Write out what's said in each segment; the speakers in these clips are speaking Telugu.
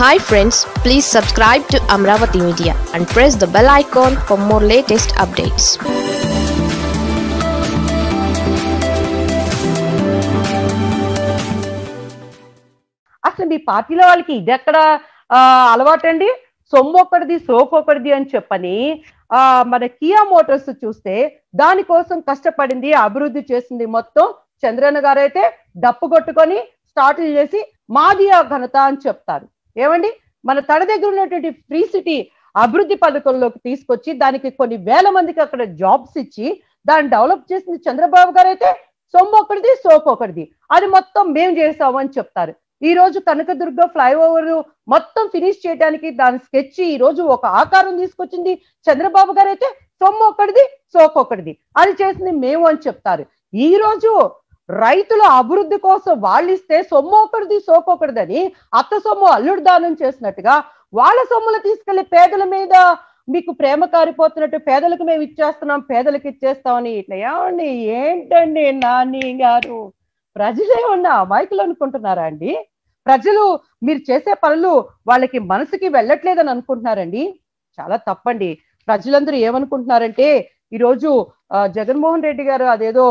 hi friends please subscribe to Amaravati media and press the bell icon for more latest updates అసలు మీ పార్టీలో వాళ్ళకి ఇది ఎక్కడ అలవాటండి సొమ్ము ఒకటిది సోపు ఒకటిది అని చెప్పని మన కియా మోటార్స్ చూస్తే దానికోసం కష్టపడింది అభివృద్ధి చేసింది మొత్తం చంద్రన్న గారైతే డప్పు కొట్టుకొని స్టార్ట్ చేసి మాది ఘనత అని చెప్తారు ఏమండి మన తన దగ్గర ఉన్నటువంటి ఫ్రీ సిటీ అభివృద్ధి పథకంలోకి తీసుకొచ్చి దానికి కొన్ని వేల మందికి అక్కడ జాబ్స్ ఇచ్చి దాన్ని డెవలప్ చేసింది చంద్రబాబు గారు అయితే సొమ్ము ఒకటిది సోపు ఒకటిది అది మొత్తం మేము చేసాము అని చెప్తారు ఈ రోజు కనకదుర్గ ఫ్లైఓవర్ మొత్తం ఫినిష్ చేయడానికి దాని స్కెచ్ ఈ రోజు ఒక ఆకారం తీసుకొచ్చింది చంద్రబాబు గారు అయితే సొమ్ము ఒకటిది సోకు ఒకటిది అది చేసింది మేము అని చెప్తారు ఈ రోజు రైతుల అభివృద్ధి కోసం వాళ్ళు ఇస్తే సొమ్ము ఒకటిది సోకొకటిదని అత్త సొమ్ము అల్లుడు దానం చేసినట్టుగా వాళ్ళ సొమ్ములు తీసుకెళ్లి పేదల మీద మీకు ప్రేమ కారిపోతున్నట్టు పేదలకు మేము ఇచ్చేస్తున్నాం పేదలకు ఇచ్చేస్తామని ఇట్లా ఏమండి ఏంటండి నాని గారు ప్రజలే ఉన్న అమాయకులు అనుకుంటున్నారా అండి ప్రజలు మీరు చేసే పనులు వాళ్ళకి మనసుకి వెళ్ళట్లేదని అనుకుంటున్నారండి చాలా తప్పండి ప్రజలందరూ ఏమనుకుంటున్నారంటే ఈరోజు జగన్మోహన్ రెడ్డి గారు అదేదో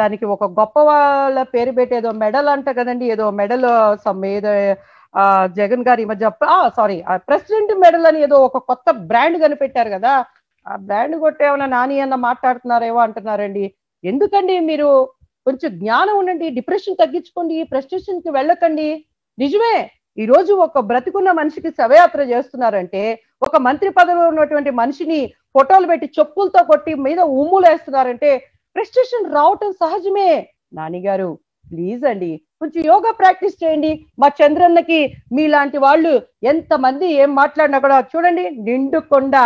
దానికి ఒక గొప్ప వాళ్ళ పేరు పెట్టి ఏదో మెడల్ అంట కదండి ఏదో మెడల్ సమ్ ఏదో జగన్ గారు ఈ మధ్య సారీ ప్రెసిడెంట్ మెడల్ అని ఏదో ఒక కొత్త బ్రాండ్ కనిపెట్టారు కదా ఆ బ్రాండ్ కొట్టేమన్నా నాని అన్న మాట్లాడుతున్నారేమో అంటున్నారండి ఎందుకండి మీరు కొంచెం జ్ఞానం ఉండండి డిప్రెషన్ తగ్గించుకోండి ప్రెస్టేషన్ కి వెళ్ళకండి నిజమే ఈ రోజు ఒక బ్రతికున్న మనిషికి శవయాత్ర చేస్తున్నారంటే ఒక మంత్రి పదవిలో ఉన్నటువంటి మనిషిని ఫోటోలు పెట్టి చెప్పులతో కొట్టి మీద ఉమ్ములు వేస్తున్నారంటే ఫ్రస్ట్రేషన్ రావటం సహజమే నానిగారు ప్లీజ్ అండి కొంచెం యోగా ప్రాక్టీస్ చేయండి మా చంద్రన్నకి మీలాంటి వాళ్ళు ఎంతమంది ఏం మాట్లాడినా కూడా చూడండి కొండ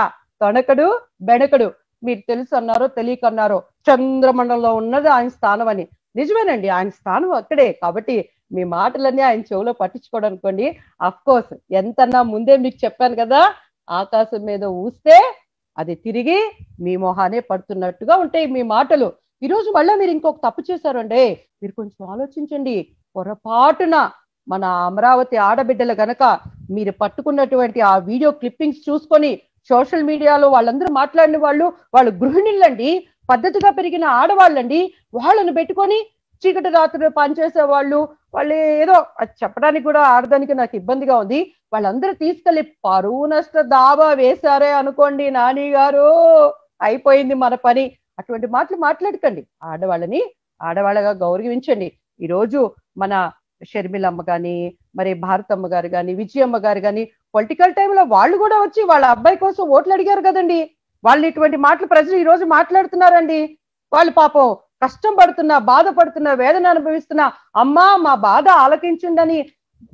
తొనకడు బెనకడు మీరు తెలుసు అన్నారో తెలియకన్నారో చంద్రమండలంలో ఉన్నది ఆయన స్థానం అని నిజమేనండి ఆయన స్థానం అక్కడే కాబట్టి మీ మాటలన్నీ ఆయన చెవులో పట్టించుకోవడం అనుకోండి కోర్స్ ఎంతన్నా ముందే మీకు చెప్పాను కదా ఆకాశం మీద ఊస్తే అది తిరిగి మీ మొహానే పడుతున్నట్టుగా ఉంటాయి మీ మాటలు ఈరోజు మళ్ళీ మీరు ఇంకొక తప్పు చేశారండి మీరు కొంచెం ఆలోచించండి పొరపాటున మన అమరావతి ఆడబిడ్డలు గనక మీరు పట్టుకున్నటువంటి ఆ వీడియో క్లిప్పింగ్స్ చూసుకొని సోషల్ మీడియాలో వాళ్ళందరూ మాట్లాడిన వాళ్ళు వాళ్ళు గృహిణులండి పద్ధతిగా పెరిగిన ఆడవాళ్ళండి వాళ్ళను పెట్టుకొని చీకటి రాత్రి పనిచేసే వాళ్ళు వాళ్ళు ఏదో చెప్పడానికి కూడా ఆడదానికి నాకు ఇబ్బందిగా ఉంది వాళ్ళందరూ తీసుకెళ్లి పరువు నష్ట దాబా వేశారే అనుకోండి నాని గారు అయిపోయింది మన పని అటువంటి మాటలు మాట్లాడకండి ఆడవాళ్ళని ఆడవాళ్ళగా గౌరవించండి ఈరోజు మన షర్మిలమ్మ కానీ మరి భారతమ్మ గారు కానీ విజయమ్మ గారు కానీ పొలిటికల్ టైంలో వాళ్ళు కూడా వచ్చి వాళ్ళ అబ్బాయి కోసం ఓట్లు అడిగారు కదండి వాళ్ళు ఇటువంటి మాటలు ప్రజలు ఈ రోజు మాట్లాడుతున్నారండి వాళ్ళు పాపం కష్టం పడుతున్నా బాధపడుతున్నా వేదన అనుభవిస్తున్నా అమ్మా మా బాధ ఆలకించండి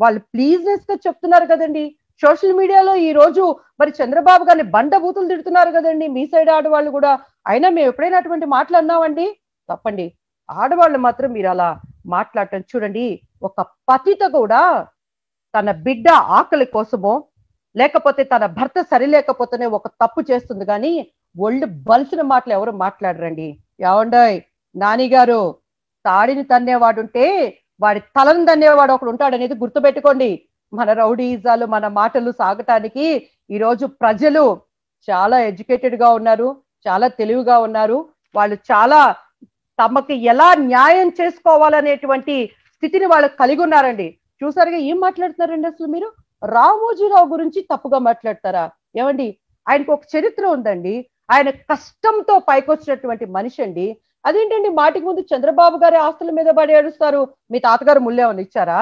వాళ్ళు ప్లీజ్నెస్ గా చెప్తున్నారు కదండి సోషల్ మీడియాలో ఈ రోజు మరి చంద్రబాబు గారిని బండ బూతులు తిడుతున్నారు కదండి మీ సైడ్ ఆడవాళ్ళు కూడా అయినా మేము ఎప్పుడైనా అటువంటి మాటలు అన్నామండి తప్పండి ఆడవాళ్ళు మాత్రం మీరు అలా మాట్లాడటం చూడండి ఒక పతిత కూడా తన బిడ్డ ఆకలి కోసమో లేకపోతే తన భర్త సరిలేకపోతేనే ఒక తప్పు చేస్తుంది కానీ ఒళ్ళు బలిసిన మాటలు ఎవరు మాట్లాడరండి ఏమండోయ్ నానిగారు తాడిని తన్నేవాడుంటే వాడి తలను తన్నేవాడు ఒకడు ఉంటాడనేది గుర్తుపెట్టుకోండి మన రౌడీజాలు మన మాటలు సాగటానికి ఈరోజు ప్రజలు చాలా ఎడ్యుకేటెడ్ గా ఉన్నారు చాలా తెలివిగా ఉన్నారు వాళ్ళు చాలా తమకి ఎలా న్యాయం చేసుకోవాలనేటువంటి స్థితిని వాళ్ళు కలిగి ఉన్నారండి చూసారుగా ఏం మాట్లాడుతున్నారండి అసలు మీరు రామోజీరావు గురించి తప్పుగా మాట్లాడతారా ఏమండి ఆయనకు ఒక చరిత్ర ఉందండి ఆయన కష్టంతో పైకొచ్చినటువంటి మనిషి అండి అదేంటండి మాటికి ముందు చంద్రబాబు గారి ఆస్తుల మీద పడి ఏడుస్తారు మీ తాతగారు ముళ్ళేమని ఇచ్చారా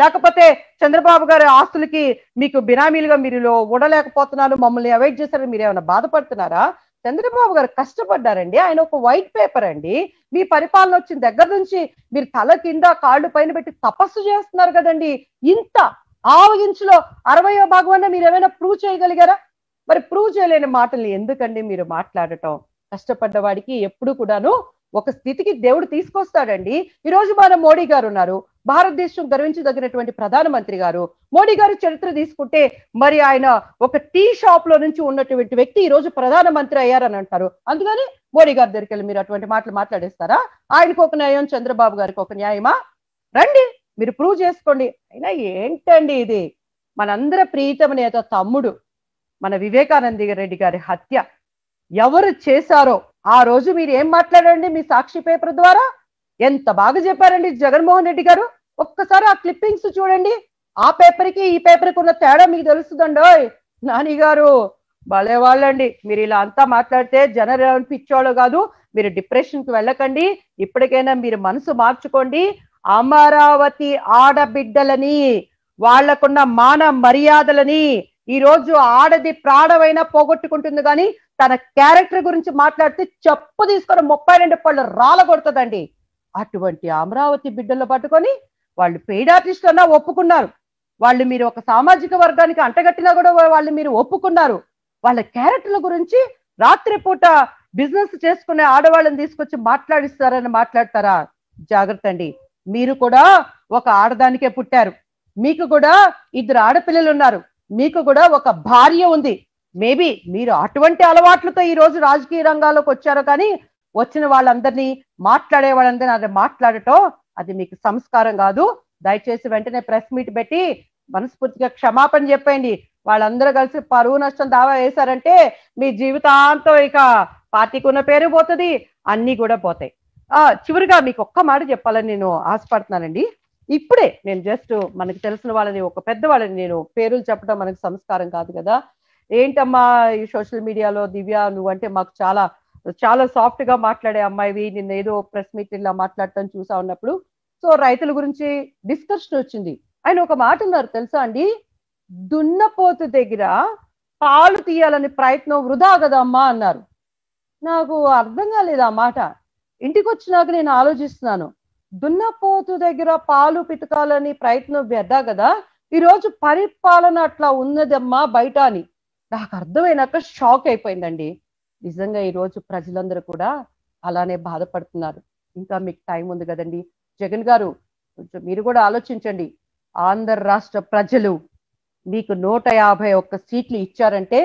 లేకపోతే చంద్రబాబు గారి ఆస్తులకి మీకు బినామీలుగా మీరు ఉండలేకపోతున్నారు మమ్మల్ని అవాయిడ్ చేశారని మీరు ఏమైనా బాధపడుతున్నారా చంద్రబాబు గారు కష్టపడ్డారండి ఆయన ఒక వైట్ పేపర్ అండి మీ పరిపాలన వచ్చిన దగ్గర నుంచి మీరు తల కింద కాళ్ళు పైన పెట్టి తపస్సు చేస్తున్నారు కదండి ఇంత ఆవగించులో అరవయో భాగం మీరు ఏమైనా ప్రూవ్ చేయగలిగారా మరి ప్రూవ్ చేయలేని మాటలు ఎందుకండి మీరు మాట్లాడటం కష్టపడ్డ వాడికి ఎప్పుడు కూడాను ఒక స్థితికి దేవుడు తీసుకొస్తాడండి ఈ రోజు మన మోడీ గారు ఉన్నారు భారతదేశం గర్వించదగినటువంటి ప్రధానమంత్రి గారు మోడీ గారు చరిత్ర తీసుకుంటే మరి ఆయన ఒక టీ షాప్ లో నుంచి ఉన్నటువంటి వ్యక్తి ఈ రోజు ప్రధానమంత్రి అయ్యారని అంటారు అందుకని మోడీ గారి దగ్గరికి వెళ్ళి మీరు అటువంటి మాటలు మాట్లాడేస్తారా ఆయనకు ఒక న్యాయం చంద్రబాబు గారికి ఒక న్యాయమా రండి మీరు ప్రూవ్ చేసుకోండి అయినా ఏంటండి ఇది మనందరి ప్రీతమ నేత తమ్ముడు మన వివేకానంద రెడ్డి గారి హత్య ఎవరు చేశారో ఆ రోజు మీరు ఏం మాట్లాడండి మీ సాక్షి పేపర్ ద్వారా ఎంత బాగా చెప్పారండి జగన్మోహన్ రెడ్డి గారు ఒక్కసారి ఆ క్లిప్పింగ్స్ చూడండి ఆ పేపర్కి ఈ కి ఉన్న తేడా మీకు తెలుస్తుందండి నాని గారు భలే వాళ్ళండి మీరు ఇలా అంతా మాట్లాడితే జనరల్ పిచ్చోళ్ళు కాదు మీరు డిప్రెషన్కి వెళ్ళకండి ఇప్పటికైనా మీరు మనసు మార్చుకోండి అమరావతి ఆడబిడ్డలని వాళ్లకున్న మాన మర్యాదలని ఈ రోజు ఆడది ప్రాణమైనా పోగొట్టుకుంటుంది కానీ తన క్యారెక్టర్ గురించి మాట్లాడితే చెప్పు తీసుకొని ముప్పై రెండు పళ్ళు రాలగొడుతుందండి అటువంటి అమరావతి బిడ్డలు పట్టుకొని వాళ్ళు పెయిడ్ ఆర్టిస్ట్ అన్నా ఒప్పుకున్నారు వాళ్ళు మీరు ఒక సామాజిక వర్గానికి అంటగట్టినా కూడా వాళ్ళు మీరు ఒప్పుకున్నారు వాళ్ళ క్యారెక్టర్ల గురించి రాత్రిపూట బిజినెస్ చేసుకునే ఆడవాళ్ళని తీసుకొచ్చి మాట్లాడిస్తారని మాట్లాడతారా జాగ్రత్త అండి మీరు కూడా ఒక ఆడదానికే పుట్టారు మీకు కూడా ఇద్దరు ఆడపిల్లలు ఉన్నారు మీకు కూడా ఒక భార్య ఉంది మేబీ మీరు అటువంటి అలవాట్లతో ఈ రోజు రాజకీయ రంగాల్లోకి వచ్చారు కానీ వచ్చిన వాళ్ళందరినీ మాట్లాడే వాళ్ళందరినీ అది మాట్లాడటం అది మీకు సంస్కారం కాదు దయచేసి వెంటనే ప్రెస్ మీట్ పెట్టి మనస్ఫూర్తిగా క్షమాపణ చెప్పండి వాళ్ళందరూ కలిసి పరువు నష్టం దావా వేశారంటే మీ జీవితాంతం ఇక పార్టీకి ఉన్న పేరు పోతుంది అన్నీ కూడా పోతాయి ఆ చివరిగా మీకు ఒక్క మాట చెప్పాలని నేను ఆశపడుతున్నానండి ఇప్పుడే నేను జస్ట్ మనకు తెలిసిన వాళ్ళని ఒక పెద్దవాళ్ళని నేను పేర్లు చెప్పడం మనకు సంస్కారం కాదు కదా ఏంటమ్మా ఈ సోషల్ మీడియాలో దివ్య నువ్వంటే మాకు చాలా చాలా సాఫ్ట్ గా మాట్లాడే అమ్మాయివి నిన్న ఏదో ప్రెస్ మీటింగ్ లా మాట్లాడటం చూసా ఉన్నప్పుడు సో రైతుల గురించి డిస్కషన్ వచ్చింది ఆయన ఒక మాట ఉన్నారు తెలుసా అండి దున్నపోతు దగ్గర పాలు తీయాలని ప్రయత్నం వృధా కదమ్మా అన్నారు నాకు అర్థం కాలేదు ఆ మాట ఇంటికి వచ్చినాక నేను ఆలోచిస్తున్నాను దున్నపోతు దగ్గర పాలు పితకాలని ప్రయత్నం వ్యర్థా కదా ఈరోజు పరిపాలన అట్లా ఉన్నదమ్మా బయట అని నాకు అర్థమైనాక షాక్ అయిపోయిందండి నిజంగా ఈరోజు ప్రజలందరూ కూడా అలానే బాధపడుతున్నారు ఇంకా మీకు టైం ఉంది కదండి జగన్ గారు కొంచెం మీరు కూడా ఆలోచించండి ఆంధ్ర రాష్ట్ర ప్రజలు మీకు నూట యాభై ఒక్క సీట్లు ఇచ్చారంటే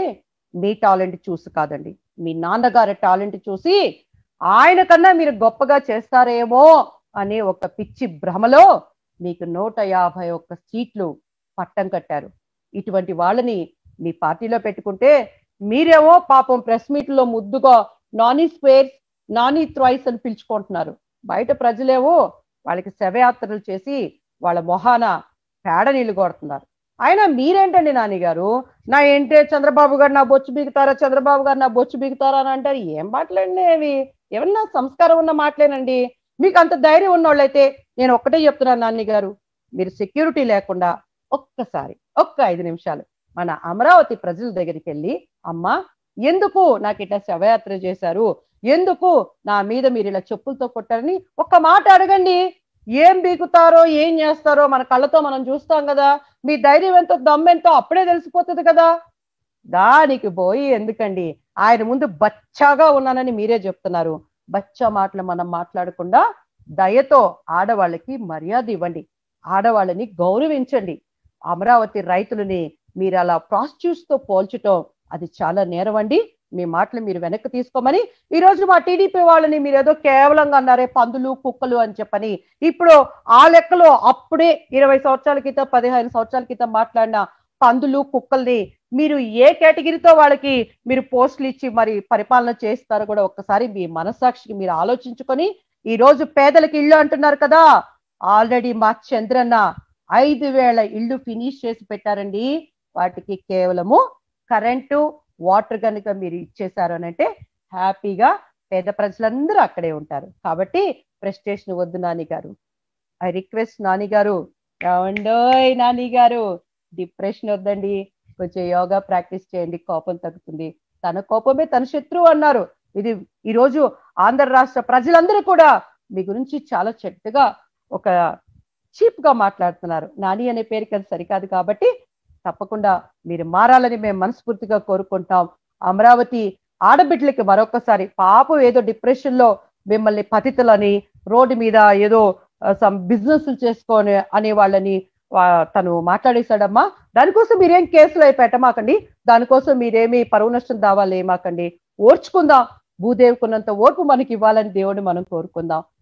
మీ టాలెంట్ చూసి కాదండి మీ నాన్నగారి టాలెంట్ చూసి ఆయన కన్నా మీరు గొప్పగా చేస్తారేమో అనే ఒక పిచ్చి భ్రమలో మీకు నూట యాభై ఒక్క సీట్లు పట్టం కట్టారు ఇటువంటి వాళ్ళని మీ పార్టీలో పెట్టుకుంటే మీరేవో పాపం ప్రెస్ మీట్లో ముద్దుగా నానీ స్క్వేర్స్ నానీ త్రాయిస్ అని పిలుచుకుంటున్నారు బయట ప్రజలేవో వాళ్ళకి శవయాత్రలు చేసి వాళ్ళ మొహాన పేడ నీళ్ళు కొడుతున్నారు ఆయన మీరేంటండి నానిగారు నా ఏంటే చంద్రబాబు గారు నా బొచ్చు బీగుతారా చంద్రబాబు గారు నా బొచ్చు బీగుతారా అని అంటారు ఏం మాట్లాడినా అవి ఏమన్నా సంస్కారం ఉన్న మాటలేనండి మీకు అంత ధైర్యం ఉన్నోళ్ళైతే నేను ఒక్కటే చెప్తున్నాను నాని గారు మీరు సెక్యూరిటీ లేకుండా ఒక్కసారి ఒక్క ఐదు నిమిషాలు మన అమరావతి ప్రజల దగ్గరికి వెళ్ళి అమ్మా ఎందుకు నాకు ఇట్లా శవయాత్ర చేశారు ఎందుకు నా మీద మీరు ఇలా చెప్పులతో కొట్టారని ఒక్క మాట అడగండి ఏం బీకుతారో ఏం చేస్తారో మన కళ్ళతో మనం చూస్తాం కదా మీ ధైర్యం ఎంతో దమ్మెంతో అప్పుడే తెలిసిపోతుంది కదా దానికి పోయి ఎందుకండి ఆయన ముందు బచ్చాగా ఉన్నానని మీరే చెప్తున్నారు బచ్చా మాటలు మనం మాట్లాడకుండా దయతో ఆడవాళ్ళకి మర్యాద ఇవ్వండి ఆడవాళ్ళని గౌరవించండి అమరావతి రైతులని మీరు అలా ప్రాస్ట్యూస్తో పోల్చటం అది చాలా నేరం అండి మీ మాటలు మీరు వెనక్కి తీసుకోమని ఈ రోజు మా టీడీపీ వాళ్ళని మీరు ఏదో కేవలంగా అన్నారే పందులు కుక్కలు అని చెప్పని ఇప్పుడు ఆ లెక్కలో అప్పుడే ఇరవై సంవత్సరాల క్రితం పదిహేను సంవత్సరాల క్రితం మాట్లాడిన పందులు కుక్కల్ని మీరు ఏ కేటగిరీతో వాళ్ళకి మీరు పోస్టులు ఇచ్చి మరి పరిపాలన చేస్తారో కూడా ఒక్కసారి మీ మనస్సాక్షికి మీరు ఆలోచించుకొని ఈ రోజు పేదలకు ఇల్లు అంటున్నారు కదా ఆల్రెడీ మా చంద్రన్న ఐదు వేల ఇల్లు ఫినిష్ చేసి పెట్టారండి వాటికి కేవలము కరెంటు వాటర్ కనుక మీరు ఇచ్చేశారు అని అంటే హ్యాపీగా పేద ప్రజలందరూ అక్కడే ఉంటారు కాబట్టి ప్రెస్టేషన్ వద్దు నాని గారు ఐ రిక్వెస్ట్ నాని గారు ఏమండోయ్ నాని గారు డిప్రెషన్ వద్దండి కొంచెం యోగా ప్రాక్టీస్ చేయండి కోపం తగ్గుతుంది తన కోపమే తన శత్రువు అన్నారు ఇది ఈరోజు ఆంధ్ర రాష్ట్ర ప్రజలందరూ కూడా మీ గురించి చాలా చెట్టుగా ఒక చీప్ గా మాట్లాడుతున్నారు నాని అనే పేరు కదా సరికాదు కాబట్టి తప్పకుండా మీరు మారాలని మేము మనస్ఫూర్తిగా కోరుకుంటాం అమరావతి ఆడబిడ్డలకి మరొకసారి పాపం ఏదో డిప్రెషన్ లో మిమ్మల్ని పతితులని రోడ్డు మీద ఏదో బిజినెస్ చేసుకొని అనే వాళ్ళని తను మాట్లాడేశాడమ్మా దానికోసం మీరేం కేసులు అయి పెట్టమాకండి దానికోసం మీరేమి పరువు నష్టం దావాలేమాకండి ఓర్చుకుందాం భూదేవుకున్నంత ఓర్పు మనకి ఇవ్వాలని దేవుడిని మనం కోరుకుందాం